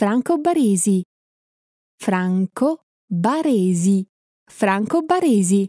Franco Baresi. Franco Baresi. Franco Baresi.